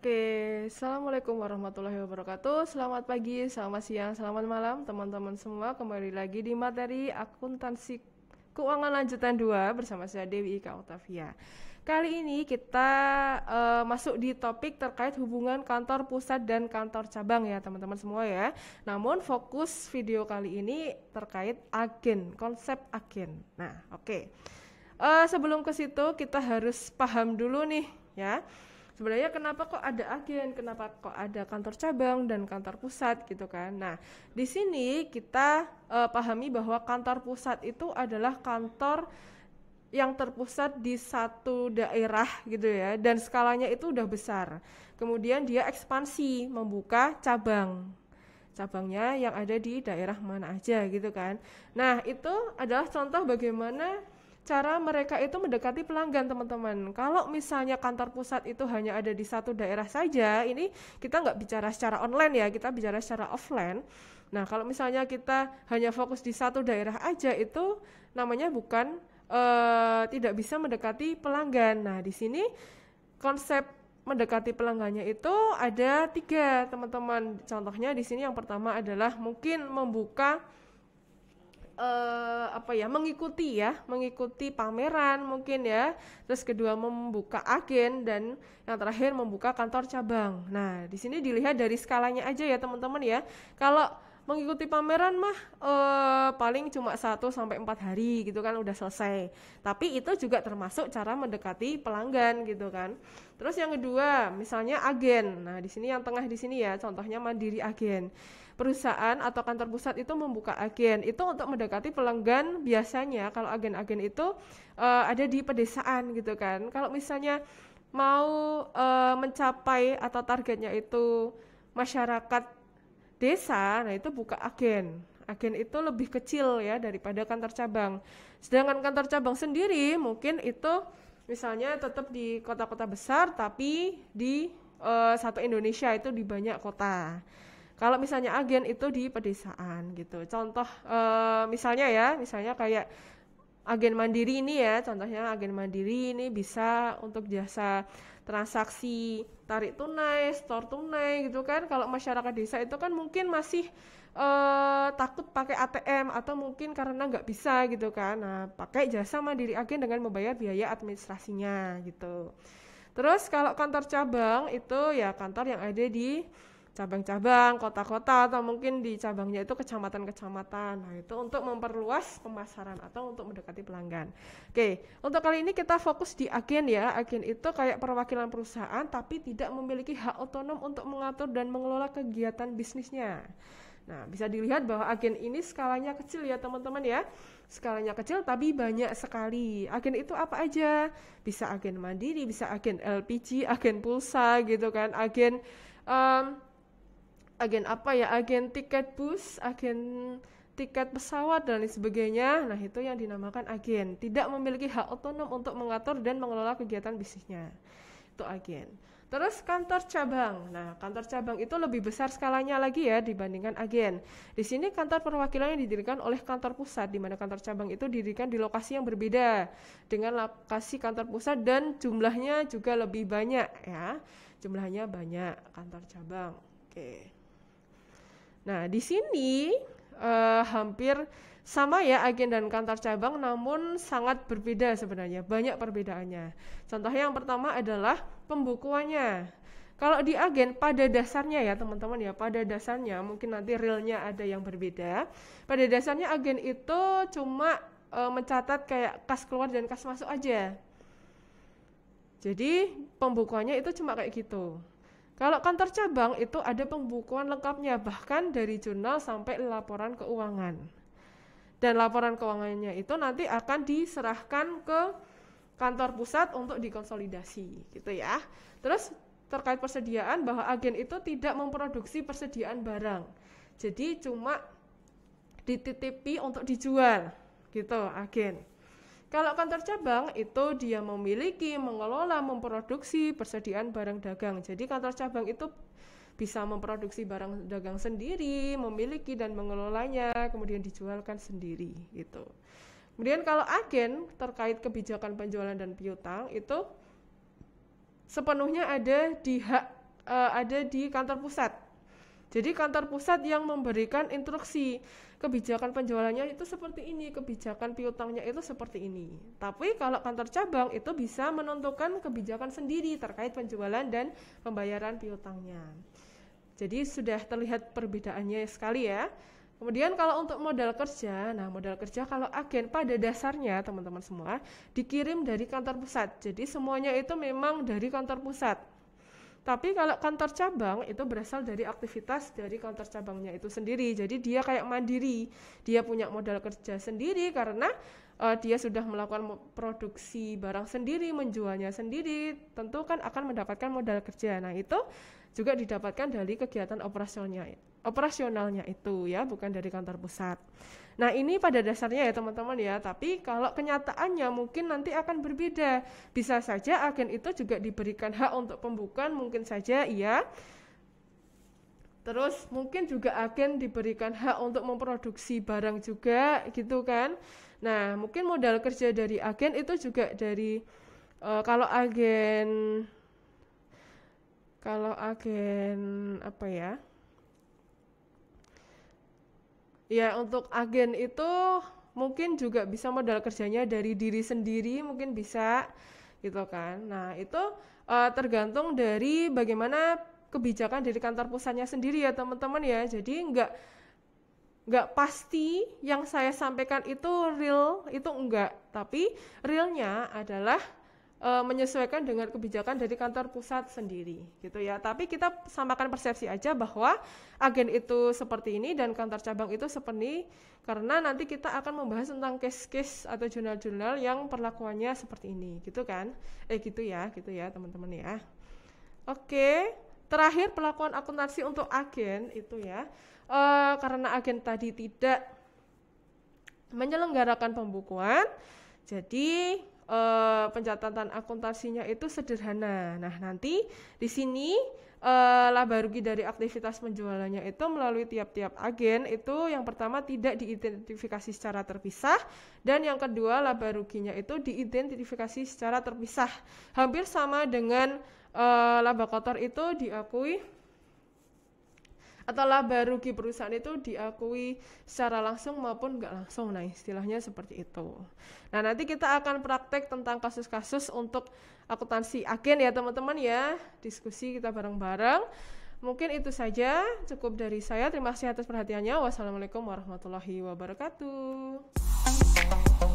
Oke, Assalamualaikum warahmatullahi wabarakatuh Selamat pagi, selamat siang, selamat malam teman-teman semua Kembali lagi di materi akuntansi keuangan lanjutan 2 bersama saya Dewi Ika Octavia Kali ini kita uh, masuk di topik terkait hubungan kantor pusat dan kantor cabang ya teman-teman semua ya. Namun fokus video kali ini terkait agen, konsep agen. Nah, oke. Okay. Uh, eh, sebelum ke situ kita harus paham dulu nih ya sebenarnya kenapa kok ada agen kenapa kok ada kantor cabang dan kantor pusat gitu kan nah di sini kita uh, pahami bahwa kantor pusat itu adalah kantor yang terpusat di satu daerah gitu ya dan skalanya itu udah besar kemudian dia ekspansi membuka cabang cabangnya yang ada di daerah mana aja gitu kan nah itu adalah contoh bagaimana cara mereka itu mendekati pelanggan teman-teman. Kalau misalnya kantor pusat itu hanya ada di satu daerah saja, ini kita nggak bicara secara online ya, kita bicara secara offline. Nah kalau misalnya kita hanya fokus di satu daerah aja itu namanya bukan uh, tidak bisa mendekati pelanggan. Nah di sini konsep mendekati pelanggannya itu ada tiga teman-teman. Contohnya di sini yang pertama adalah mungkin membuka uh, apa ya mengikuti ya mengikuti pameran mungkin ya terus kedua membuka agen dan yang terakhir membuka kantor cabang nah di sini dilihat dari skalanya aja ya teman-teman ya kalau mengikuti pameran mah eh, paling cuma 1 sampai 4 hari gitu kan udah selesai. Tapi itu juga termasuk cara mendekati pelanggan gitu kan. Terus yang kedua, misalnya agen. Nah, di sini yang tengah di sini ya, contohnya Mandiri Agen. Perusahaan atau kantor pusat itu membuka agen. Itu untuk mendekati pelanggan biasanya kalau agen-agen itu eh, ada di pedesaan gitu kan. Kalau misalnya mau e, mencapai atau targetnya itu masyarakat desa, nah itu buka agen. Agen itu lebih kecil ya daripada kantor cabang. Sedangkan kantor cabang sendiri mungkin itu misalnya tetap di kota-kota besar tapi di uh, satu Indonesia itu di banyak kota. Kalau misalnya agen itu di pedesaan gitu. Contoh uh, misalnya ya, misalnya kayak agen mandiri ini ya contohnya agen mandiri ini bisa untuk jasa transaksi tarik tunai store tunai gitu kan kalau masyarakat desa itu kan mungkin masih eh, takut pakai ATM atau mungkin karena nggak bisa gitu kan nah pakai jasa mandiri agen dengan membayar biaya administrasinya gitu terus kalau kantor cabang itu ya kantor yang ada di cabang-cabang, kota-kota atau mungkin di cabangnya itu kecamatan-kecamatan. Nah, itu untuk memperluas pemasaran atau untuk mendekati pelanggan. Oke, untuk kali ini kita fokus di agen ya. Agen itu kayak perwakilan perusahaan tapi tidak memiliki hak otonom untuk mengatur dan mengelola kegiatan bisnisnya. Nah, bisa dilihat bahwa agen ini skalanya kecil ya, teman-teman ya. Skalanya kecil tapi banyak sekali. Agen itu apa aja? Bisa agen mandiri, bisa agen LPG, agen pulsa gitu kan, agen um, agen apa ya agen tiket bus agen tiket pesawat dan lain sebagainya nah itu yang dinamakan agen tidak memiliki hak otonom untuk mengatur dan mengelola kegiatan bisnisnya itu agen Terus kantor cabang. Nah, kantor cabang itu lebih besar skalanya lagi ya dibandingkan agen. Di sini kantor perwakilan yang didirikan oleh kantor pusat, di mana kantor cabang itu didirikan di lokasi yang berbeda dengan lokasi kantor pusat dan jumlahnya juga lebih banyak ya. Jumlahnya banyak kantor cabang. Oke. Okay. Nah, di sini uh, hampir sama ya agen dan kantor cabang namun sangat berbeda sebenarnya, banyak perbedaannya. Contoh yang pertama adalah pembukuannya. Kalau di agen pada dasarnya ya teman-teman ya pada dasarnya mungkin nanti realnya ada yang berbeda. Pada dasarnya agen itu cuma e, mencatat kayak kas keluar dan kas masuk aja. Jadi pembukuannya itu cuma kayak gitu. Kalau kantor cabang itu ada pembukuan lengkapnya, bahkan dari jurnal sampai laporan keuangan. Dan laporan keuangannya itu nanti akan diserahkan ke kantor pusat untuk dikonsolidasi, gitu ya. Terus terkait persediaan bahwa agen itu tidak memproduksi persediaan barang. Jadi cuma dititipi untuk dijual, gitu agen. Kalau kantor cabang itu dia memiliki, mengelola, memproduksi persediaan barang dagang. Jadi kantor cabang itu bisa memproduksi barang dagang sendiri, memiliki dan mengelolanya, kemudian dijualkan sendiri gitu. Kemudian kalau agen terkait kebijakan penjualan dan piutang itu sepenuhnya ada di hak eh, ada di kantor pusat. Jadi kantor pusat yang memberikan instruksi kebijakan penjualannya itu seperti ini, kebijakan piutangnya itu seperti ini. Tapi kalau kantor cabang itu bisa menentukan kebijakan sendiri terkait penjualan dan pembayaran piutangnya. Jadi sudah terlihat perbedaannya sekali ya. Kemudian kalau untuk modal kerja, nah modal kerja kalau agen pada dasarnya teman-teman semua dikirim dari kantor pusat. Jadi semuanya itu memang dari kantor pusat. Tapi kalau kantor cabang itu berasal dari aktivitas dari kantor cabangnya itu sendiri. Jadi dia kayak mandiri, dia punya modal kerja sendiri karena uh, dia sudah melakukan produksi barang sendiri, menjualnya sendiri, tentu kan akan mendapatkan modal kerja. Nah, itu juga didapatkan dari kegiatan operasionalnya operasionalnya itu ya bukan dari kantor pusat. Nah ini pada dasarnya ya teman-teman ya tapi kalau kenyataannya mungkin nanti akan berbeda bisa saja agen itu juga diberikan hak untuk pembukaan mungkin saja iya terus mungkin juga agen diberikan hak untuk memproduksi barang juga gitu kan Nah, mungkin modal kerja dari agen itu juga dari uh, kalau agen kalau agen apa ya? Ya, untuk agen itu mungkin juga bisa modal kerjanya dari diri sendiri, mungkin bisa gitu kan. Nah, itu uh, tergantung dari bagaimana kebijakan dari kantor pusatnya sendiri ya teman-teman ya. Jadi enggak nggak pasti yang saya sampaikan itu real itu enggak tapi realnya adalah e, menyesuaikan dengan kebijakan dari kantor pusat sendiri gitu ya tapi kita samakan persepsi aja bahwa agen itu seperti ini dan kantor cabang itu seperti ini karena nanti kita akan membahas tentang case-case atau jurnal-jurnal yang perlakuannya seperti ini gitu kan eh gitu ya gitu ya teman-teman ya oke Terakhir pelakuan akuntansi untuk agen itu ya e, karena agen tadi tidak menyelenggarakan pembukuan, jadi e, pencatatan akuntansinya itu sederhana. Nah nanti di sini e, laba rugi dari aktivitas penjualannya itu melalui tiap-tiap agen itu yang pertama tidak diidentifikasi secara terpisah dan yang kedua laba ruginya itu diidentifikasi secara terpisah hampir sama dengan uh, laba kotor itu diakui atau laba rugi perusahaan itu diakui secara langsung maupun nggak langsung. Nah, istilahnya seperti itu. Nah, nanti kita akan praktek tentang kasus-kasus untuk akuntansi agen ya, teman-teman ya. Diskusi kita bareng-bareng. Mungkin itu saja cukup dari saya. Terima kasih atas perhatiannya. Wassalamualaikum warahmatullahi wabarakatuh.